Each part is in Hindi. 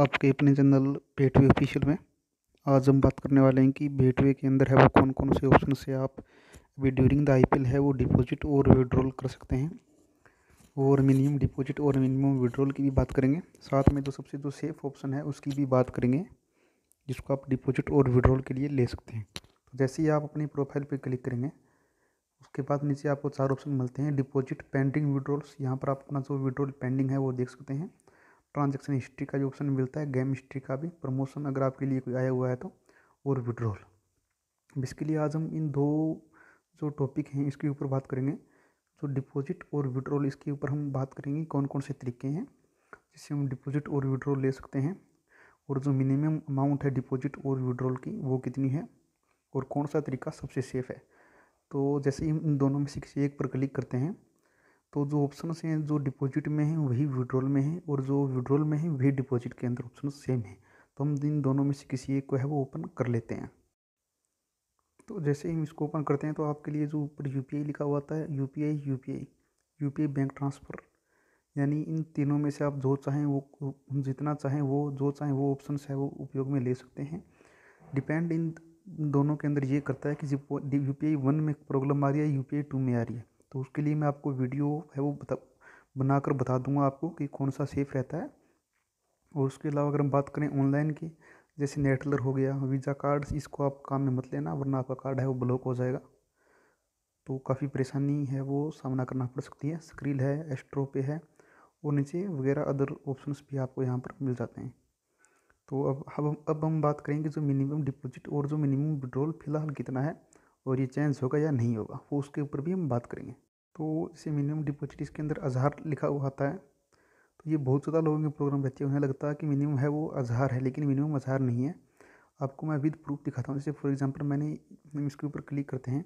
आपके अपने जनरल बेटवे ऑफिशियल में आज हम बात करने वाले हैं कि बेटवे के अंदर है वो कौन कौन से ऑप्शन से आप अभी ड्यूरिंग द आई है वो डिपॉजिट और विड्रॉल कर सकते हैं और मिनिमम डिपॉजिट और मिनिमम विड्रॉल की भी बात करेंगे साथ में तो सबसे जो सेफ़ ऑप्शन है उसकी भी बात करेंगे जिसको आप डिपॉजिट और विड्रॉल के लिए ले सकते हैं तो जैसे ही आप अपनी प्रोफाइल पर क्लिक करेंगे उसके बाद नीचे आपको चार ऑप्शन मिलते हैं डिपॉजिट पेंडिंग विड्रॉल्स यहाँ पर आप अपना जो विड्रॉल पेंडिंग है वो देख सकते हैं ट्रांजेक्शन हिस्ट्री का जो ऑप्शन मिलता है गेम हिस्ट्री का भी प्रमोशन अगर आपके लिए कोई आया हुआ है तो और विड्रॉल बेसिकली आज हम इन दो जो टॉपिक हैं इसके ऊपर बात करेंगे जो डिपॉजिट और विड्रॉल इसके ऊपर हम बात करेंगे कौन कौन से तरीके हैं जिससे हम डिपॉजिट और विड्रॉल ले सकते हैं और जो मिनिमम अमाउंट है डिपॉजिट और विड्रॉल की वो कितनी है और कौन सा तरीका सबसे सेफ़ है तो जैसे ही हम इन दोनों में से किसी एक पर क्लिक करते हैं तो जो ऑप्शन हैं जो डिपॉजिट में है वही विड्रॉल में है और जो विड्रॉल में है वही डिपॉजिट के अंदर ऑप्शन सेम है तो हम इन दोनों में से किसी एक को है वो ओपन कर लेते हैं तो जैसे ही हम इसको ओपन करते हैं तो आपके लिए जो ऊपर यू लिखा हुआ आता है U P I U P I U P I bank transfer यानी इन तीनों में से आप जो चाहें वो जितना चाहें वो जो चाहें वो ऑप्शन है वो उपयोग में ले सकते हैं डिपेंड इन दोनों के अंदर ये करता है कि जब यू पी आई वन में प्रॉब्लम आ रही है यू पी आई टू में आ रही है तो उसके लिए मैं आपको वीडियो है वो बता बना कर बता दूँगा आपको कि कौन सा सेफ़ रहता है और उसके अलावा अगर हम बात करें ऑनलाइन की जैसे नेटलर हो गया वीज़ा कार्ड इसको आप काम में मत लेना वरना आपका कार्ड है वो ब्लॉक हो जाएगा तो काफ़ी परेशानी है वो सामना करना पड़ सकती है स्क्रील है एस्ट्रो पे है और नीचे वगैरह अदर ऑप्शंस भी आपको यहाँ पर मिल जाते हैं तो अब अब हम अब हम बात करेंगे जो मिनिमम डिपॉजिट और जो मिनिमम विड्रॉल फ़िलहाल कितना है और ये चेंज होगा या नहीं होगा वो उसके ऊपर भी हम बात करेंगे तो इसे मिनिमम डिपोजिट इसके अंदर अजहार लिखा हुआ आता है तो ये बहुत ज़्यादा लोगों के प्रोग्राम रहती है उन्हें लगता है कि मिनिमम है वो अजहार है लेकिन मिनिमम अजहार नहीं है आपको मैं विद प्रूफ दिखाता हूँ जैसे फॉर एग्जांपल मैंने हम इसके ऊपर क्लिक करते हैं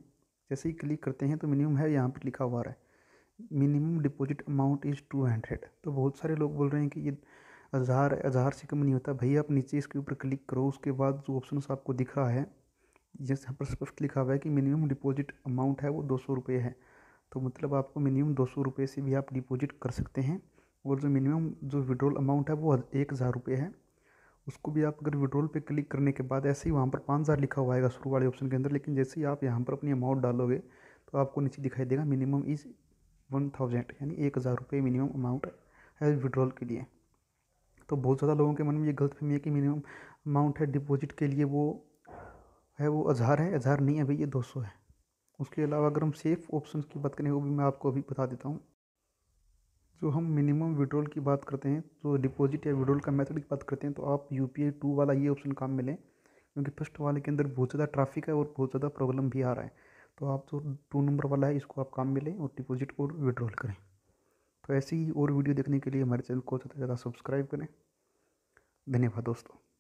जैसे ही क्लिक करते हैं तो मिनिमम है यहाँ पर लिखा हुआ है minimum deposit amount is two hundred तो बहुत सारे लोग बोल रहे हैं कि ये हज़ार हज़ार से कम नहीं होता भैया आप नीचे इसके ऊपर क्लिक करो उसके बाद जो ऑप्शन आपको दिख रहा है जैसे यहाँ पर स्पष्ट लिखा हुआ है कि मिनिमम डिपॉजिट अमाउंट है वो दो सौ रुपये है तो मतलब आपको मिनिमम दो सौ रुपये से भी आप डिपॉजिट कर सकते हैं और जो मिनिमम जो विड्रॉल अमाउंट है वो एक हज़ार रुपये है उसको भी आप अगर विड्रॉल पे क्लिक करने के बाद ऐसे ही वहाँ पर पाँच हज़ार लिखा हुआ आएगा शुरू वाले ऑप्शन के अंदर लेकिन जैसे ही आप यहाँ पर अपनी अमाउंट डालोगे तो आपको नीचे दिखाई देगा मिनिमम इज़ वन थाउजेंड यानी एक हज़ार रुपये मिनिमम अमाउंट है विड्रॉल के लिए तो बहुत ज़्यादा लोगों के मन में ये गलतफहमी है कि मिनिमम अमाउंट है डिपॉजिट के लिए वो है वो अजहार है अजहार नहीं है भैया दो सौ है उसके अलावा अगर हम सेफ़ ऑप्शन की बात करें वो भी मैं आपको अभी बता देता हूँ जो हम मिनिमम विड्रोल की बात करते हैं तो डिपॉजिट या विड्रोल का मेथड की बात करते हैं तो आप यू पी आई टू वाला ये ऑप्शन काम में लें क्योंकि फर्स्ट वाले के अंदर बहुत ज़्यादा ट्रैफिक है और बहुत ज़्यादा प्रॉब्लम भी आ रहा है तो आप जो टू नंबर वाला है इसको आप काम में लें और डिपॉजिट और विड्रॉल करें तो ऐसी ही और वीडियो देखने के लिए हमारे चैनल को ज़्यादा से ज़्यादा सब्सक्राइब करें धन्यवाद दोस्तों